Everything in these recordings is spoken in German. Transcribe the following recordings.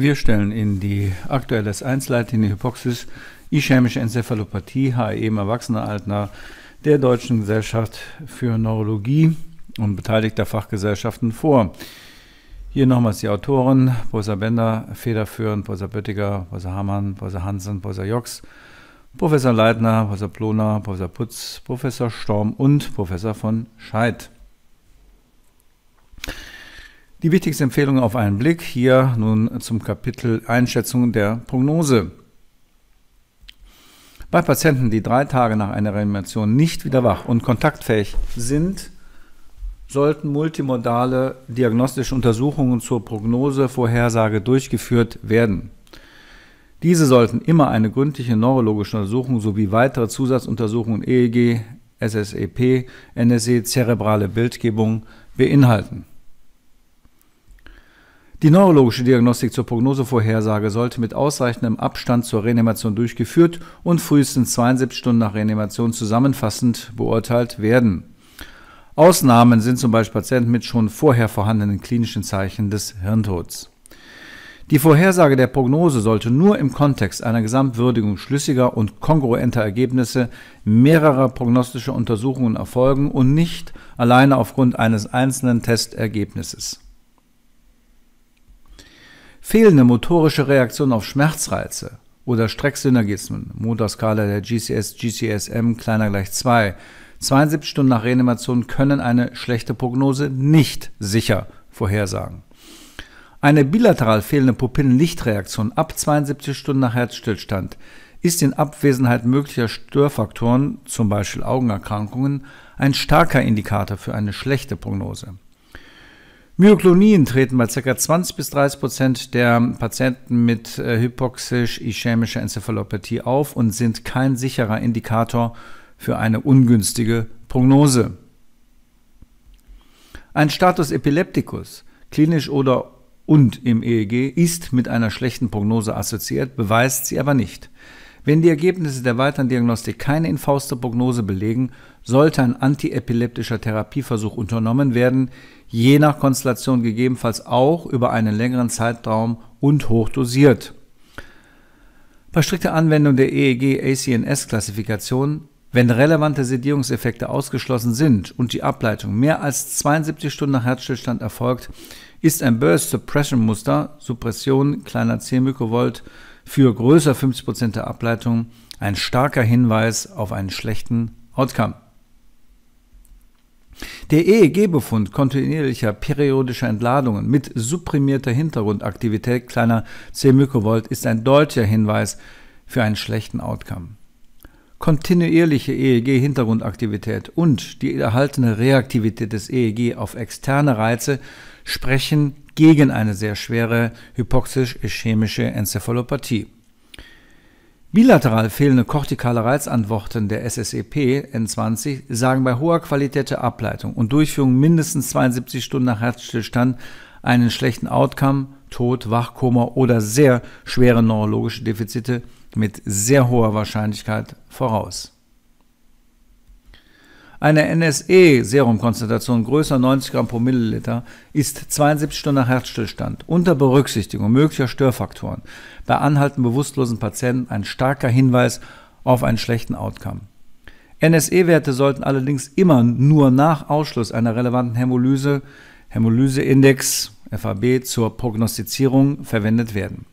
Wir stellen Ihnen die aktuelle S1-Leitlinie Hypoxis ischämische Enzephalopathie HE im Erwachsenenalter der Deutschen Gesellschaft für Neurologie und beteiligter Fachgesellschaften vor. Hier nochmals die Autoren, Professor Bender, federführend, Professor Böttiger, Professor Hamann, Professor Hansen, Professor Jox, Professor Leitner, Professor Ploner, Professor Putz, Professor Storm und Professor von Scheid. Die wichtigste Empfehlung auf einen Blick. Hier nun zum Kapitel Einschätzung der Prognose. Bei Patienten, die drei Tage nach einer Reanimation nicht wieder wach und kontaktfähig sind, sollten multimodale diagnostische Untersuchungen zur Prognosevorhersage durchgeführt werden. Diese sollten immer eine gründliche neurologische Untersuchung sowie weitere Zusatzuntersuchungen EEG, SSEP, NSE, zerebrale Bildgebung beinhalten. Die neurologische Diagnostik zur Prognosevorhersage sollte mit ausreichendem Abstand zur Reanimation durchgeführt und frühestens 72 Stunden nach Reanimation zusammenfassend beurteilt werden. Ausnahmen sind zum Beispiel Patienten mit schon vorher vorhandenen klinischen Zeichen des Hirntods. Die Vorhersage der Prognose sollte nur im Kontext einer Gesamtwürdigung schlüssiger und kongruenter Ergebnisse mehrerer prognostischer Untersuchungen erfolgen und nicht alleine aufgrund eines einzelnen Testergebnisses. Fehlende motorische Reaktion auf Schmerzreize oder Strecksynergismen, Motorskala der GCS, GCSM kleiner gleich 2, 72 Stunden nach Reanimation können eine schlechte Prognose nicht sicher vorhersagen. Eine bilateral fehlende Pupillenlichtreaktion ab 72 Stunden nach Herzstillstand ist in Abwesenheit möglicher Störfaktoren, zum Beispiel Augenerkrankungen, ein starker Indikator für eine schlechte Prognose. Myoklonien treten bei ca. 20 bis 30 Prozent der Patienten mit äh, hypoxisch-ischämischer Enzephalopathie auf und sind kein sicherer Indikator für eine ungünstige Prognose. Ein Status epilepticus, klinisch oder und im EEG, ist mit einer schlechten Prognose assoziiert, beweist sie aber nicht. Wenn die Ergebnisse der weiteren Diagnostik keine infauster Prognose belegen, sollte ein antiepileptischer Therapieversuch unternommen werden, je nach Konstellation gegebenenfalls auch über einen längeren Zeitraum und hoch dosiert. Bei strikter Anwendung der EEG-ACNS-Klassifikation, wenn relevante Sedierungseffekte ausgeschlossen sind und die Ableitung mehr als 72 Stunden nach Herzstillstand erfolgt, ist ein Burst Suppression Muster, Suppression kleiner 10 Mikrovolt für größer 50% der Ableitung ein starker Hinweis auf einen schlechten Outcome. Der EEG-Befund kontinuierlicher periodischer Entladungen mit supprimierter Hintergrundaktivität kleiner 10 Mikrovolt ist ein deutlicher Hinweis für einen schlechten Outcome. Kontinuierliche EEG-Hintergrundaktivität und die erhaltene Reaktivität des EEG auf externe Reize sprechen gegen eine sehr schwere hypoxisch-ischämische Enzephalopathie. Bilateral fehlende kortikale Reizantworten der SSEP N20 sagen bei hoher Qualität der Ableitung und Durchführung mindestens 72 Stunden nach Herzstillstand einen schlechten Outcome, Tod, Wachkoma oder sehr schwere neurologische Defizite mit sehr hoher Wahrscheinlichkeit voraus. Eine NSE-Serumkonzentration größer 90 Gramm pro Milliliter ist 72 Stunden nach Herzstillstand unter Berücksichtigung möglicher Störfaktoren bei anhaltend bewusstlosen Patienten ein starker Hinweis auf einen schlechten Outcome. NSE-Werte sollten allerdings immer nur nach Ausschluss einer relevanten Hämolyse, Hämolyseindex, FAB, zur Prognostizierung verwendet werden.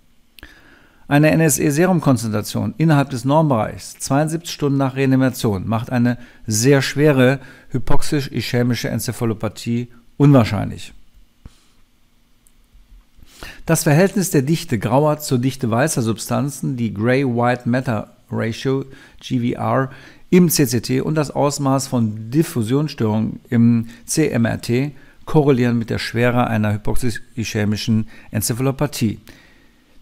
Eine NSE-Serumkonzentration innerhalb des Normbereichs 72 Stunden nach Reanimation macht eine sehr schwere hypoxisch-ischämische Enzephalopathie unwahrscheinlich. Das Verhältnis der Dichte grauer zur Dichte weißer Substanzen, die Gray-White Matter Ratio GVR im CCT und das Ausmaß von Diffusionsstörungen im CMRT korrelieren mit der Schwere einer hypoxisch-ischämischen Enzephalopathie.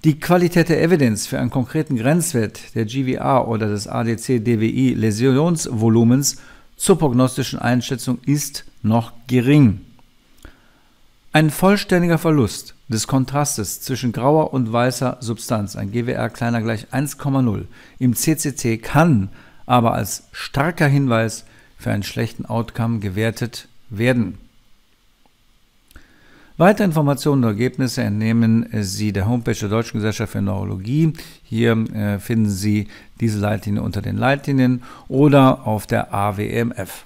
Die Qualität der Evidenz für einen konkreten Grenzwert der GVR oder des ADC-DWI-Läsionsvolumens zur prognostischen Einschätzung ist noch gering. Ein vollständiger Verlust des Kontrastes zwischen grauer und weißer Substanz, ein GWR kleiner gleich 1,0 im CCC kann aber als starker Hinweis für einen schlechten Outcome gewertet werden. Weitere Informationen und Ergebnisse entnehmen Sie der Homepage der Deutschen Gesellschaft für Neurologie. Hier äh, finden Sie diese Leitlinie unter den Leitlinien oder auf der AWMF.